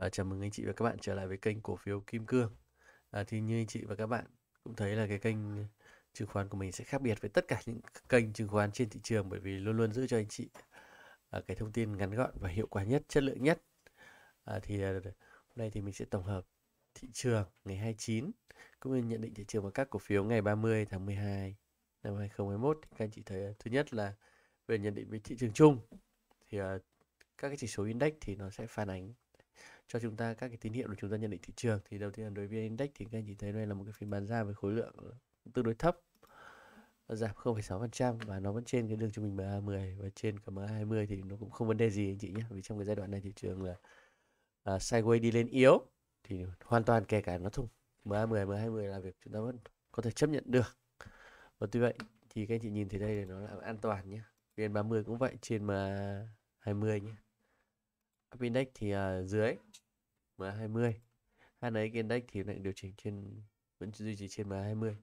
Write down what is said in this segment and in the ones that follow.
À, chào mừng anh chị và các bạn trở lại với kênh cổ phiếu Kim Cương. À, thì như anh chị và các bạn cũng thấy là cái kênh chứng khoán của mình sẽ khác biệt với tất cả những kênh chứng khoán trên thị trường bởi vì luôn luôn giữ cho anh chị à, cái thông tin ngắn gọn và hiệu quả nhất, chất lượng nhất. À, thì à, hôm nay thì mình sẽ tổng hợp thị trường ngày 29 cũng như nhận định thị trường và các cổ phiếu ngày 30 tháng 12 năm 2021 thì các anh chị thấy thứ nhất là về nhận định về thị trường chung thì à, các cái chỉ số index thì nó sẽ phản ánh cho chúng ta các cái tín hiệu để chúng ta nhận định thị trường thì đầu tiên là đối với index thì các anh chị thấy đây là một cái phiên bán ra với khối lượng tương đối thấp giảm 0,6% và nó vẫn trên cái đường trung bình MA10 và trên cả MA20 thì nó cũng không vấn đề gì anh chị nhé vì trong cái giai đoạn này thị trường là à, sideways đi lên yếu thì hoàn toàn kể cả nó thùng MA10 MA20 là việc chúng ta vẫn có thể chấp nhận được và tuy vậy thì các anh chị nhìn thấy đây là nó là an toàn nhé VN30 cũng vậy trên MA20 nhé Up index thì à, dưới MA20 hai đấy index thì lại điều chỉnh trên vẫn duy trì trên MA20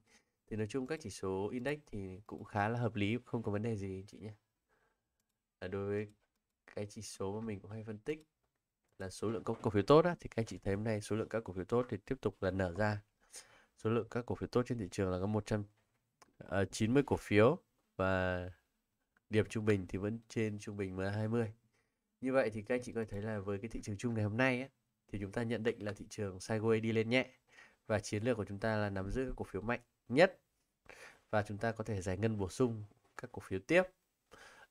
thì nói chung các chỉ số index thì cũng khá là hợp lý không có vấn đề gì chị nhé à, đối với cái chỉ số mà mình cũng hay phân tích là số lượng các cổ phiếu tốt á, thì các chị thấy hôm nay số lượng các cổ phiếu tốt thì tiếp tục là nở ra số lượng các cổ phiếu tốt trên thị trường là có 190 ờ, cổ phiếu và điểm trung bình thì vẫn trên trung bình MA20 như vậy thì các chị có thể thấy là với cái thị trường chung ngày hôm nay á thì chúng ta nhận định là thị trường sideways đi lên nhẹ và chiến lược của chúng ta là nắm giữ cổ phiếu mạnh nhất và chúng ta có thể giải ngân bổ sung các cổ phiếu tiếp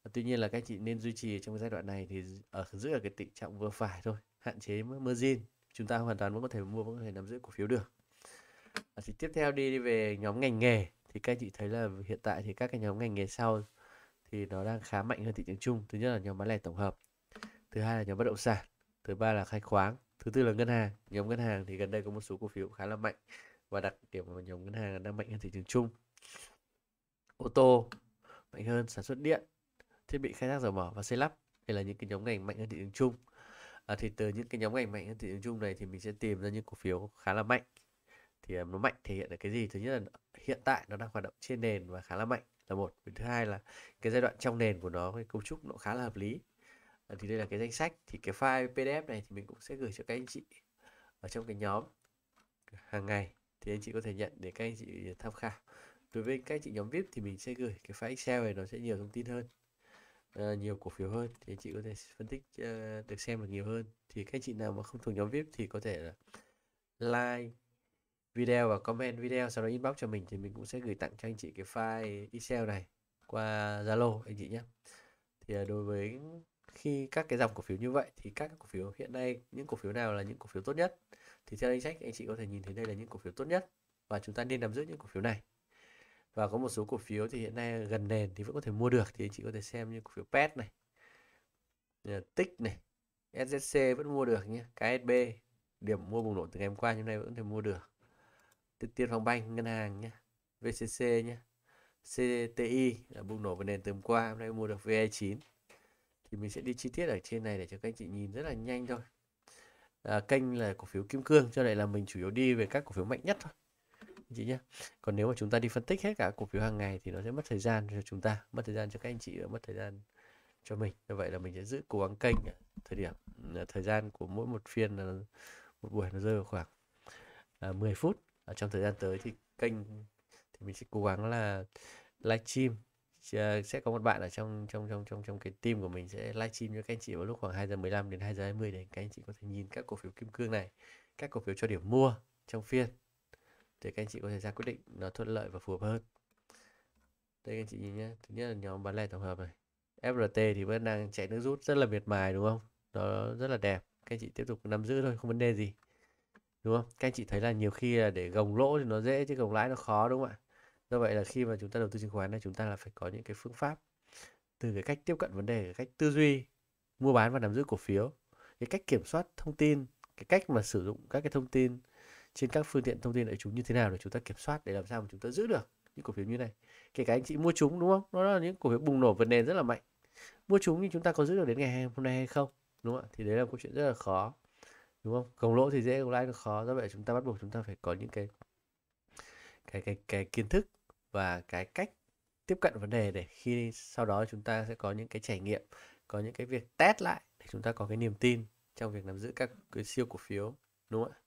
ờ, tuy nhiên là các chị nên duy trì trong giai đoạn này thì ở giữ ở cái tình trạng vừa phải thôi hạn chế margin chúng ta hoàn toàn vẫn có thể mua vẫn có thể nắm giữ cổ phiếu được à, thì tiếp theo đi về nhóm ngành nghề thì các chị thấy là hiện tại thì các cái nhóm ngành nghề sau thì nó đang khá mạnh hơn thị trường chung thứ nhất là nhóm bán lẻ tổng hợp thứ hai là nhóm bất động sản thứ ba là khai khoáng thứ tư là ngân hàng nhóm ngân hàng thì gần đây có một số cổ phiếu khá là mạnh và đặc điểm của nhóm ngân hàng đang mạnh hơn thị trường chung ô tô mạnh hơn sản xuất điện thiết bị khai thác dầu mỏ và xây lắp đây là những cái nhóm ngành mạnh hơn thị trường chung à, thì từ những cái nhóm ngành mạnh hơn thị trường chung này thì mình sẽ tìm ra những cổ phiếu khá là mạnh thì à, nó mạnh thể hiện là cái gì thứ nhất là hiện tại nó đang hoạt động trên nền và khá là mạnh là một thứ hai là cái giai đoạn trong nền của nó cái cấu trúc nó khá là hợp lý Ờ, thì đây là cái danh sách thì cái file pdf này thì mình cũng sẽ gửi cho các anh chị ở trong cái nhóm hàng ngày thì anh chị có thể nhận để các anh chị tham khảo đối với các anh chị nhóm vip thì mình sẽ gửi cái file excel này nó sẽ nhiều thông tin hơn À, nhiều cổ phiếu hơn thì anh chị có thể phân tích uh, được xem được nhiều hơn thì các anh chị nào mà không thuộc nhóm vip thì có thể là like video và comment video sau đó inbox cho mình thì mình cũng sẽ gửi tặng cho anh chị cái file excel này qua zalo anh chị nhé thì đối với khi các cái dòng cổ phiếu như vậy thì các cổ phiếu hiện nay những cổ phiếu nào là những cổ phiếu tốt nhất thì theo anh sách anh chị có thể nhìn thấy đây là những cổ phiếu tốt nhất và chúng ta nên nắm giữ những cổ phiếu này và có một số cổ phiếu thì hiện nay gần nền thì vẫn có thể mua được thì anh chị có thể xem như cổ phiếu PET này tích này SZC vẫn mua được nhé KSB điểm mua bùng nổ từ ngày hôm qua nhưng nay vẫn có thể mua được Tiên Phong Banh ngân hàng nhé VCC nhé CTI là bùng nổ về nền từ hôm qua hôm nay mua được VA9 e thì mình sẽ đi chi tiết ở trên này để cho các anh chị nhìn rất là nhanh thôi à, kênh là cổ phiếu kim cương cho nên là mình chủ yếu đi về các cổ phiếu mạnh nhất thôi chị nhé còn nếu mà chúng ta đi phân tích hết cả cổ phiếu hàng ngày thì nó sẽ mất thời gian cho chúng ta mất thời gian cho các anh chị và mất thời gian cho mình như vậy là mình sẽ giữ cố gắng kênh thời điểm à, thời gian của mỗi một phiên là một buổi nó rơi vào khoảng 10 à, phút à, trong thời gian tới thì kênh thì mình sẽ cố gắng là livestream. Ờ, sẽ có một bạn ở trong trong trong trong trong cái team của mình sẽ livestream cho các anh chị vào lúc khoảng 2 giờ 15 đến 2 giờ 20 để các anh chị có thể nhìn các cổ phiếu kim cương này, các cổ phiếu cho điểm mua trong phiên để các anh chị có thể ra quyết định nó thuận lợi và phù hợp hơn. Đây các anh chị nhìn nhé, thứ nhất là nhóm bán lẻ tổng hợp này. FRT thì vẫn đang chạy nước rút rất là miệt mài đúng không? Nó rất là đẹp. Các anh chị tiếp tục nắm giữ thôi, không vấn đề gì. Đúng không? Các anh chị thấy là nhiều khi là để gồng lỗ thì nó dễ chứ gồng lãi nó khó đúng không ạ? do vậy là khi mà chúng ta đầu tư chứng khoán này chúng ta là phải có những cái phương pháp từ cái cách tiếp cận vấn đề cái cách tư duy mua bán và nắm giữ cổ phiếu cái cách kiểm soát thông tin cái cách mà sử dụng các cái thông tin trên các phương tiện thông tin đại chúng như thế nào để chúng ta kiểm soát để làm sao mà chúng ta giữ được những cổ phiếu như này kể cả anh chị mua chúng đúng không nó là những cổ phiếu bùng nổ vượt nền rất là mạnh mua chúng nhưng chúng ta có giữ được đến ngày hôm nay hay không đúng không thì đấy là câu chuyện rất là khó đúng không gồng lỗ thì dễ gồng lãi nó khó do vậy chúng ta bắt buộc chúng ta phải có những cái cái cái cái kiến thức và cái cách tiếp cận vấn đề để khi sau đó chúng ta sẽ có những cái trải nghiệm có những cái việc test lại để chúng ta có cái niềm tin trong việc nắm giữ các cái siêu cổ phiếu đúng không ạ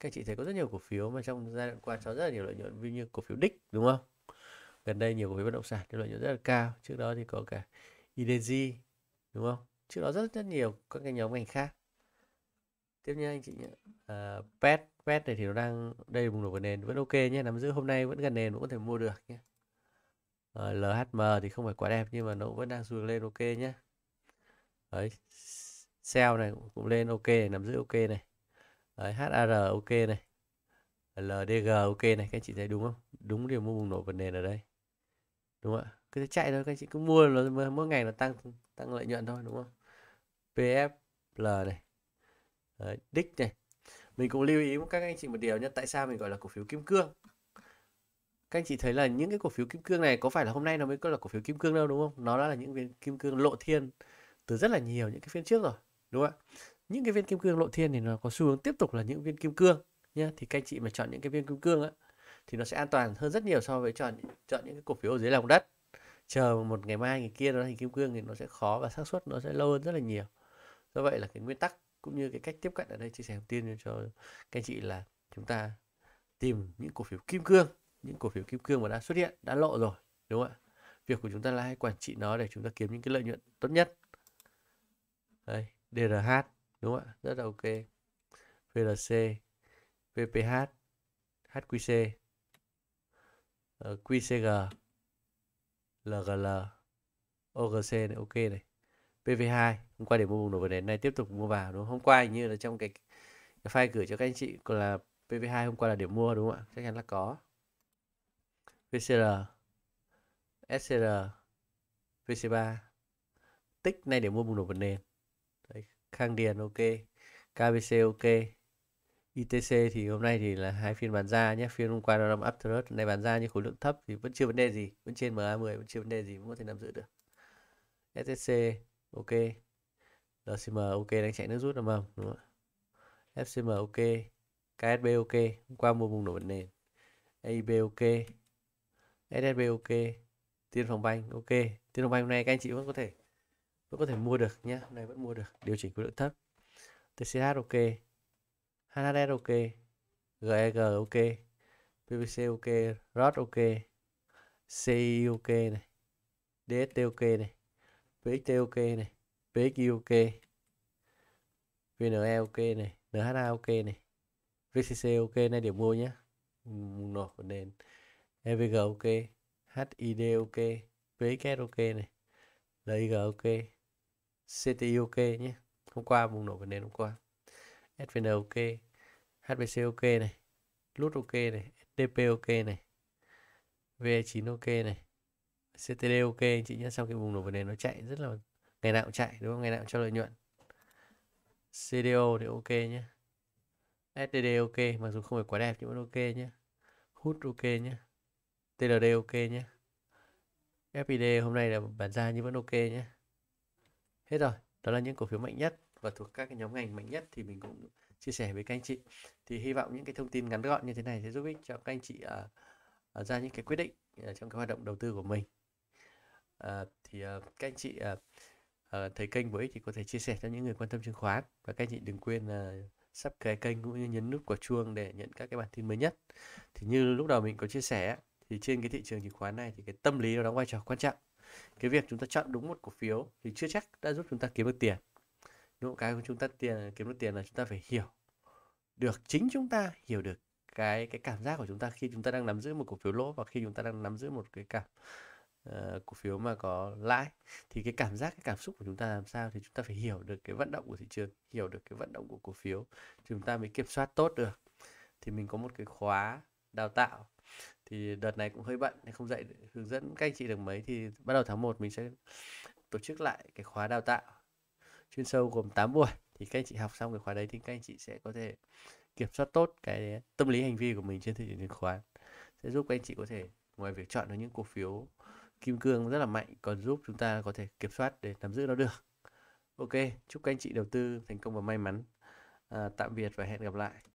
các chị thấy có rất nhiều cổ phiếu mà trong giai đoạn qua cho rất là nhiều lợi nhuận ví như cổ phiếu đích đúng không gần đây nhiều cổ phiếu bất động sản thì lợi nhuận rất là cao trước đó thì có cả IDG đúng không trước đó rất rất nhiều các cái nhóm ngành khác tiếp nhé anh chị nhé à, ờ, pet pet này thì nó đang đây bùng nổ của nền vẫn ok nhé nắm giữ hôm nay vẫn gần nền vẫn có thể mua được nhé à, ờ, lhm thì không phải quá đẹp nhưng mà nó vẫn đang xuống lên ok nhé đấy sell này cũng lên ok này, nắm giữ ok này đấy, hr ok này ldg ok này các chị thấy đúng không đúng điều mua bùng nổ của nền ở đây đúng không ạ cứ chạy thôi các chị cứ mua nó mỗi ngày nó tăng tăng lợi nhuận thôi đúng không pfl này Đấy, đích này mình cũng lưu ý với các anh chị một điều nhé tại sao mình gọi là cổ phiếu kim cương các anh chị thấy là những cái cổ phiếu kim cương này có phải là hôm nay nó mới có là cổ phiếu kim cương đâu đúng không nó đã là những viên kim cương lộ thiên từ rất là nhiều những cái phiên trước rồi đúng không ạ những cái viên kim cương lộ thiên thì nó có xu hướng tiếp tục là những viên kim cương nhé. thì các anh chị mà chọn những cái viên kim cương á thì nó sẽ an toàn hơn rất nhiều so với chọn chọn những cái cổ phiếu ở dưới lòng đất chờ một ngày mai ngày kia nó thành kim cương thì nó sẽ khó và xác suất nó sẽ lâu hơn rất là nhiều do vậy là cái nguyên tắc cũng như cái cách tiếp cận ở đây chia sẻ đầu tiên cho các anh chị là chúng ta tìm những cổ phiếu kim cương những cổ phiếu kim cương mà đã xuất hiện đã lộ rồi đúng không ạ việc của chúng ta là hãy quản trị nó để chúng ta kiếm những cái lợi nhuận tốt nhất đây DRH đúng không ạ rất là ok VLC VPH HQC ờ, QCG LGL OGC này ok này PV2 hôm qua để mua bùng nổ bật đến này tiếp tục mua vào đúng không? hôm qua hình như là trong cái, cái file gửi cho các anh chị còn là PV2 hôm qua là điểm mua đúng không ạ chắc chắn là có VCR SCR VC3 tích này để mua bùng nổ bật nền Đấy, Khang Điền ok KBC ok ITC thì hôm nay thì là hai phiên bán ra nhé phiên hôm qua nó nằm up trend này bán ra nhưng khối lượng thấp thì vẫn chưa vấn đề gì vẫn trên MA10 vẫn chưa vấn đề gì vẫn có thể nắm giữ được SSC ok RCM ok đang chạy nước rút đúng không đúng không FCM ok KSB ok hôm qua mua bùng nổ bật nền AIB ok SSB ok Tiên Phòng Banh ok Tiên Phòng Banh hôm nay các anh chị vẫn có thể vẫn có thể mua được nhé hôm nay vẫn mua được điều chỉnh khối lượng thấp TCH ok HHS ok GEG e ok PVC ok ROD ok CI ok này DST ok này PXTOK này PXUK VNEOK e này NHAOK này VCCOK này điểm mua nhé nộp nền EVG OK HID OK PXS này LIG OK nhé hôm qua bùng nổ nền hôm qua SVN HBCOK này LUT này DPOK này v 9 e OK này CTD ok chị nhé sau cái bùng nổ vấn đề nó chạy rất là ngày nào cũng chạy đúng không ngày nào cũng cho lợi nhuận CDO thì ok nhé SDD ok mặc dù không phải quá đẹp nhưng vẫn ok nhé hút ok nhé TLD ok nhé fpd hôm nay là bán ra nhưng vẫn ok nhé hết rồi đó là những cổ phiếu mạnh nhất và thuộc các cái nhóm ngành mạnh nhất thì mình cũng chia sẻ với các anh chị thì hy vọng những cái thông tin ngắn gọn như thế này sẽ giúp ích cho các anh chị uh, ra những cái quyết định à, trong cái hoạt động đầu tư của mình à, thì à, các anh chị à, à, thấy kênh ích thì có thể chia sẻ cho những người quan tâm chứng khoán và các anh chị đừng quên à, subscribe kênh cũng như nhấn nút quả chuông để nhận các cái bản tin mới nhất thì như lúc đầu mình có chia sẻ thì trên cái thị trường chứng khoán này thì cái tâm lý nó đóng vai trò quan trọng cái việc chúng ta chọn đúng một cổ phiếu thì chưa chắc đã giúp chúng ta kiếm được tiền đúng cái chúng ta tiền kiếm được tiền là chúng ta phải hiểu được chính chúng ta hiểu được cái cái cảm giác của chúng ta khi chúng ta đang nắm giữ một cổ phiếu lỗ và khi chúng ta đang nắm giữ một cái cảm Ờ, cổ phiếu mà có lãi thì cái cảm giác cái cảm xúc của chúng ta làm sao thì chúng ta phải hiểu được cái vận động của thị trường hiểu được cái vận động của cổ phiếu chúng ta mới kiểm soát tốt được thì mình có một cái khóa đào tạo thì đợt này cũng hơi bận nên không dạy hướng dẫn các anh chị được mấy thì bắt đầu tháng 1 mình sẽ tổ chức lại cái khóa đào tạo chuyên sâu gồm 8 buổi thì các anh chị học xong cái khóa đấy thì các anh chị sẽ có thể kiểm soát tốt cái tâm lý hành vi của mình trên thị trường chứng khoán sẽ giúp các anh chị có thể ngoài việc chọn được những cổ phiếu kim cương rất là mạnh còn giúp chúng ta có thể kiểm soát để nắm giữ nó được ok chúc các anh chị đầu tư thành công và may mắn à, tạm biệt và hẹn gặp lại